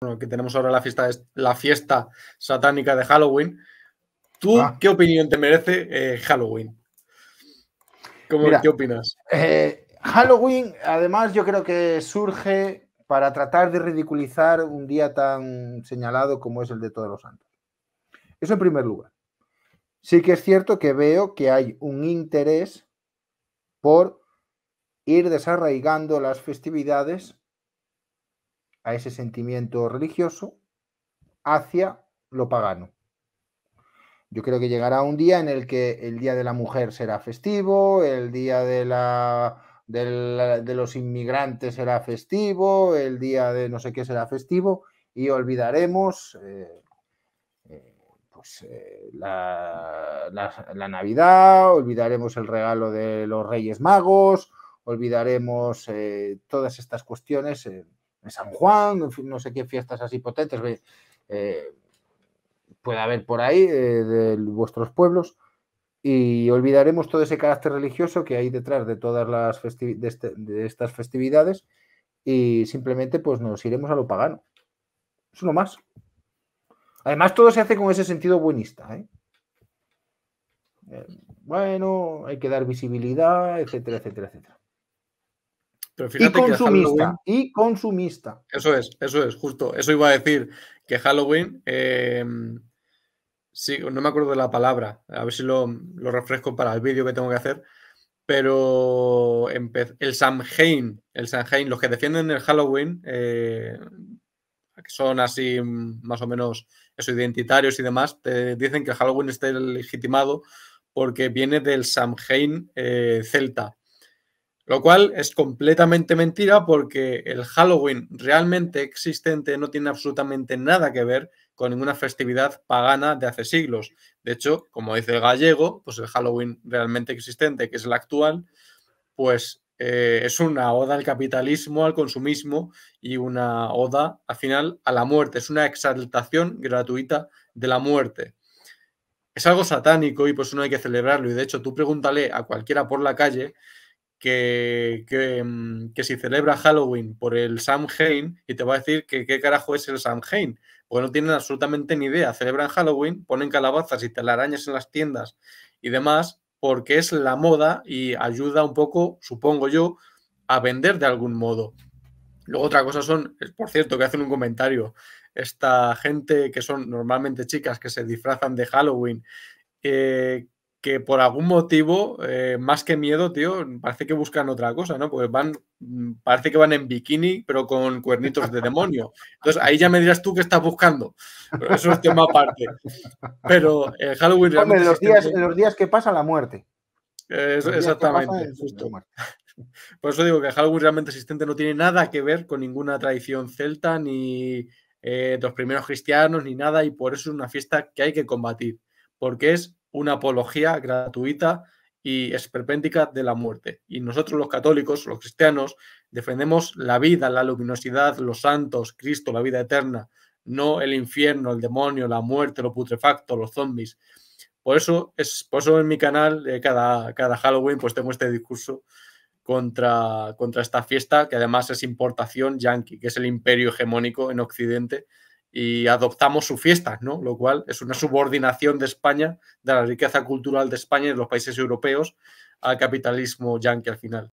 bueno, que tenemos ahora la fiesta, la fiesta satánica de Halloween. ¿Tú ah. qué opinión te merece eh, Halloween? ¿Cómo, ¿Qué opinas? Eh, Halloween, además, yo creo que surge para tratar de ridiculizar un día tan señalado como es el de Todos los Santos. Eso en primer lugar. Sí que es cierto que veo que hay un interés por ir desarraigando las festividades a ese sentimiento religioso hacia lo pagano. Yo creo que llegará un día en el que el Día de la Mujer será festivo, el Día de, la, de, los Inmigrantes será festivo, el Día de no sé qué será festivo, y olvidaremos eh, eh, pues, eh, la, la, Navidad, olvidaremos el regalo de los Reyes Magos, olvidaremos todas estas cuestiones. San Juan, no sé qué fiestas así potentes eh, puede haber por ahí eh, de vuestros pueblos. Y olvidaremos todo ese carácter religioso que hay detrás de todas las de, este, de estas festividades y simplemente pues nos iremos a lo pagano. Es lo más. Además, todo se hace con ese sentido buenista. ¿eh? bueno, hay que dar visibilidad, etcétera, etcétera, etcétera y consumista, Eso es, eso es, justo. Eso iba a decir que Halloween, em, sí, no me acuerdo de la palabra, a ver si lo, refresco para el vídeo que tengo que hacer, pero el Samhain, el Samhain, los que defienden el Halloween, eh, que son así mm, más o menos eso, identitarios y demás, te dicen que Halloween está legitimado porque viene del Samhain eh, celta. Lo cual es completamente mentira porque el Halloween realmente existente no tiene absolutamente nada que ver con ninguna festividad pagana de hace siglos. De hecho, como dice el gallego, pues el Halloween realmente existente, que es el actual, pues eh, es una oda al capitalismo, al consumismo y una oda, al final, a la muerte. Es una exaltación gratuita de la muerte es algo satánico y pues no hay que celebrarlo. Y de hecho, tú pregúntale a cualquiera por la calle Mm, que, si celebra Halloween por el Samhain y te va a decir que qué carajo es el Samhain, porque no tienen absolutamente ni idea. Celebran Halloween, ponen calabazas y telarañas en las tiendas y demás, porque es la moda y ayuda un poco, supongo yo, a vender de algún modo. Luego otra cosa son, por cierto, que hacen un comentario, esta gente que son normalmente chicas que se disfrazan de Halloween, eh, que por algún motivo, eh, más que miedo, tío, parece que buscan otra cosa, ¿no? pues van, mm, parece que van en bikini, pero con cuernitos de demonio. Entonces ahí ya me dirás tú qué estás buscando. Pero eso es tema aparte. Pero Halloween. Hombre, los días, en los días que pasa la muerte. exactamente, Por eso digo que Halloween realmente existente no tiene nada que ver con ninguna tradición celta, ni eh, los primeros cristianos, ni nada, y por eso es una fiesta que hay que combatir, porque es una apología gratuita y esperpéntica de la muerte. Y nosotros los católicos, los cristianos, defendemos la vida, la luminosidad, los santos, Cristo, la vida eterna, no el infierno, el demonio, la muerte, lo putrefacto, los zombies. Por eso, es, en mi canal, eh, cada, cada Halloween, pues tengo este discurso contra, contra esta fiesta, que además es importación yanqui, que es el imperio hegemónico en Occidente y adoptamos su fiesta, ¿no? Lo cual es una subordinación de España, de la riqueza cultural de España y de los países europeos al capitalismo yanqui al final.